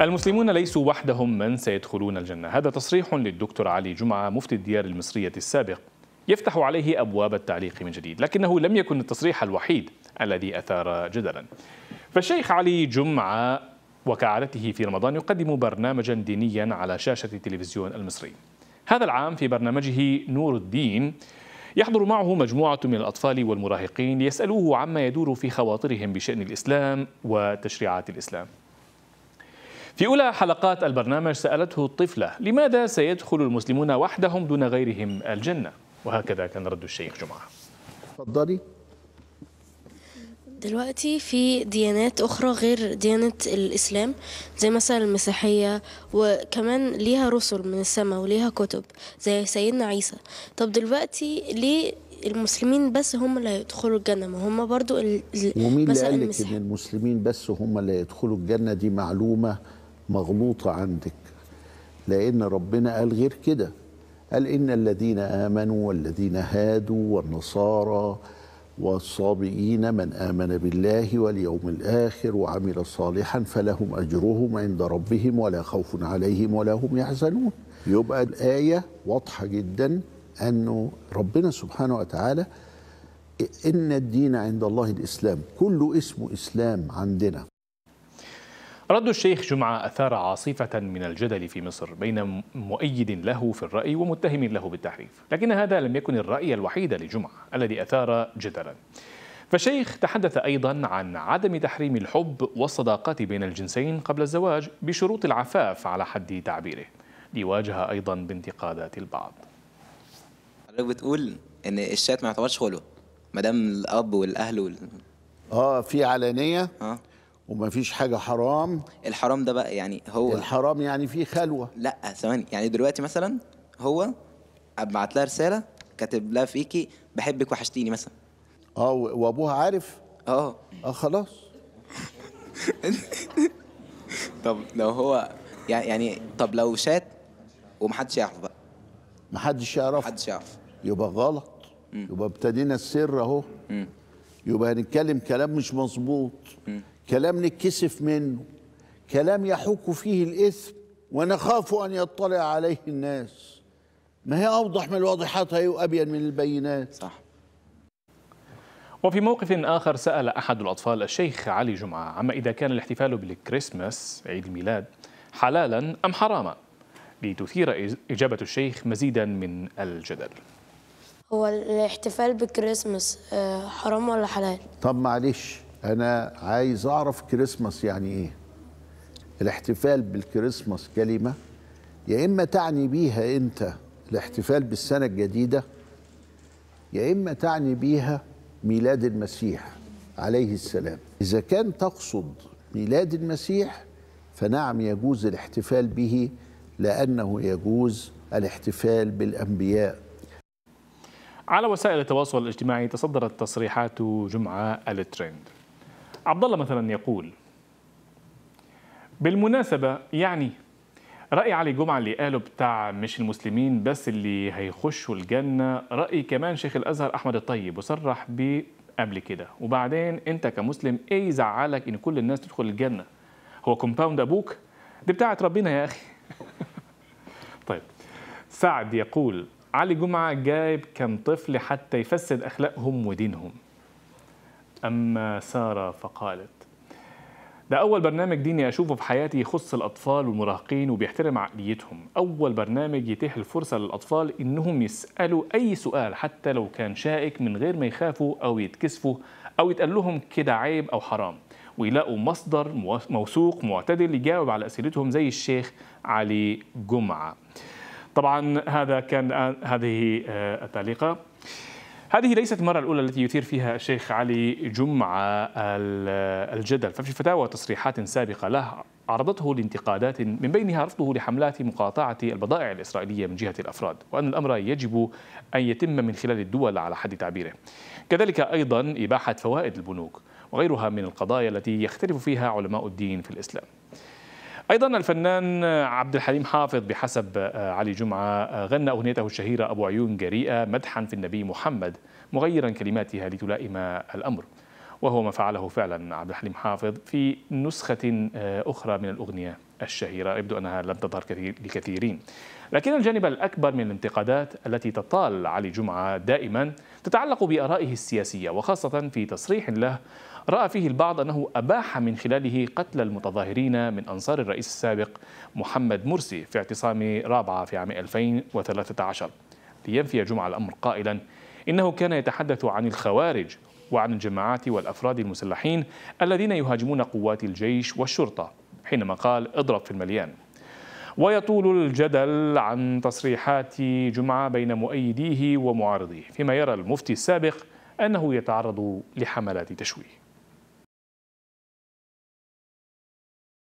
المسلمون ليسوا وحدهم من سيدخلون الجنة هذا تصريح للدكتور علي جمعة مفتي الديار المصرية السابق يفتح عليه أبواب التعليق من جديد لكنه لم يكن التصريح الوحيد الذي أثار جدلا فالشيخ علي جمعة وكعادته في رمضان يقدم برنامجا دينيا على شاشة التلفزيون المصري هذا العام في برنامجه نور الدين يحضر معه مجموعة من الأطفال والمراهقين ليسألوه عما يدور في خواطرهم بشأن الإسلام وتشريعات الإسلام في أولى حلقات البرنامج سألته الطفلة لماذا سيدخل المسلمون وحدهم دون غيرهم الجنة وهكذا كان رد الشيخ جمعة تفضلي دلوقتي في ديانات أخرى غير ديانة الإسلام زي مثلا المسيحية وكمان ليها رسل من السماء وليها كتب زي سيدنا عيسى طب دلوقتي ليه المسلمين بس هم اللي هيدخلوا الجنة ما هم برضو ومين اللي قال لك إن المسلمين بس هم اللي هيدخلوا الجنة دي معلومة مغلوطه عندك لان ربنا قال غير كده قال ان الذين امنوا والذين هادوا والنصارى والصابئين من امن بالله واليوم الاخر وعمل صالحا فلهم اجرهم عند ربهم ولا خوف عليهم ولا هم يحزنون يبقى الايه واضحه جدا انه ربنا سبحانه وتعالى ان الدين عند الله الاسلام كله اسمه اسلام عندنا رد الشيخ جمعة أثار عاصفة من الجدل في مصر بين مؤيد له في الرأي ومتهم له بالتحريف لكن هذا لم يكن الرأي الوحيد لجمعة الذي أثار جدلا فالشيخ تحدث أيضا عن عدم تحريم الحب والصداقات بين الجنسين قبل الزواج بشروط العفاف على حد تعبيره ليواجه أيضا بانتقادات البعض حضرتك بتقول ان الشات ما يعتبرش خلو ما دام الاب والاهل وال... اه في علانيه اه وما فيش حاجة حرام الحرام ده بقى يعني هو الحرام يعني فيه خلوة لا ثواني يعني دلوقتي مثلا هو ابعت لها رسالة كاتب لها فيكي بحبك وحشتيني مثلا اه وابوها عارف اه اه خلاص طب لو هو يعني طب لو شات ومحدش يعرف بقى محدش يعرف محدش يعرف يبقى غلط م. يبقى ابتدينا السر اهو يبقى هنتكلم كلام مش مظبوط كلام نتكسف منه كلام يحوك فيه الإثم ونخاف أن يطلع عليه الناس ما هي أوضح من الواضحات هي وأبين من البينات صح وفي موقف آخر سأل أحد الأطفال الشيخ علي جمعة عما إذا كان الاحتفال بالكريسماس عيد الميلاد حلالا أم حراما لتثير إجابة الشيخ مزيدا من الجدل هو الاحتفال بالكريسماس آه، حرام ولا حلال؟ طب معلش انا عايز اعرف كريسماس يعني ايه الاحتفال بالكريسماس كلمه يا اما تعني بيها انت الاحتفال بالسنه الجديده يا اما تعني بيها ميلاد المسيح عليه السلام اذا كان تقصد ميلاد المسيح فنعم يجوز الاحتفال به لانه يجوز الاحتفال بالانبياء على وسائل التواصل الاجتماعي تصدرت تصريحات جمعه الترند عبد الله مثلا يقول بالمناسبة يعني رأي علي جمعة اللي قاله بتاع مش المسلمين بس اللي هيخشوا الجنة رأي كمان شيخ الأزهر أحمد الطيب وصرح بيه قبل كده وبعدين أنت كمسلم إيه يزعلك إن كل الناس تدخل الجنة هو كومباوند أبوك دي بتاعة ربنا يا أخي طيب سعد يقول علي جمعة جايب كم طفل حتى يفسد أخلاقهم ودينهم أما سارة فقالت ده أول برنامج ديني أشوفه في حياتي يخص الأطفال والمراهقين وبيحترم عقليتهم أول برنامج يتيح الفرصة للأطفال إنهم يسألوا أي سؤال حتى لو كان شائك من غير ما يخافوا أو يتكسفوا أو يتقال لهم كده عيب أو حرام ويلاقوا مصدر موثوق معتدل يجاوب على أسئلتهم زي الشيخ علي جمعة طبعا هذا كان هذه التعليقه هذه ليست المرة الأولى التي يثير فيها الشيخ علي جمعة الجدل ففي فتاوى تصريحات سابقة له عرضته لانتقادات من بينها رفضه لحملات مقاطعة البضائع الإسرائيلية من جهة الأفراد وأن الأمر يجب أن يتم من خلال الدول على حد تعبيره كذلك أيضا إباحة فوائد البنوك وغيرها من القضايا التي يختلف فيها علماء الدين في الإسلام أيضا الفنان عبد الحليم حافظ بحسب آه، علي جمعة آه، غنى أغنيته الشهيرة أبو عيون جريئة مدحا في النبي محمد مغيرا كلماتها لتلائم الأمر وهو ما فعله فعلا عبد الحليم حافظ في نسخة آه، أخرى من الأغنية الشهيرة يبدو أنها لم تظهر كثير لكثيرين لكن الجانب الأكبر من الانتقادات التي تطال علي جمعة دائما تتعلق بآرائه السياسية وخاصة في تصريح له رأى فيه البعض أنه أباح من خلاله قتل المتظاهرين من أنصار الرئيس السابق محمد مرسي في اعتصام رابعة في عام 2013 لينفي جمعة الأمر قائلا إنه كان يتحدث عن الخوارج وعن الجماعات والأفراد المسلحين الذين يهاجمون قوات الجيش والشرطة حينما قال اضرب في المليان ويطول الجدل عن تصريحات جمعة بين مؤيديه ومعارضيه فيما يرى المفتي السابق أنه يتعرض لحملات تشويه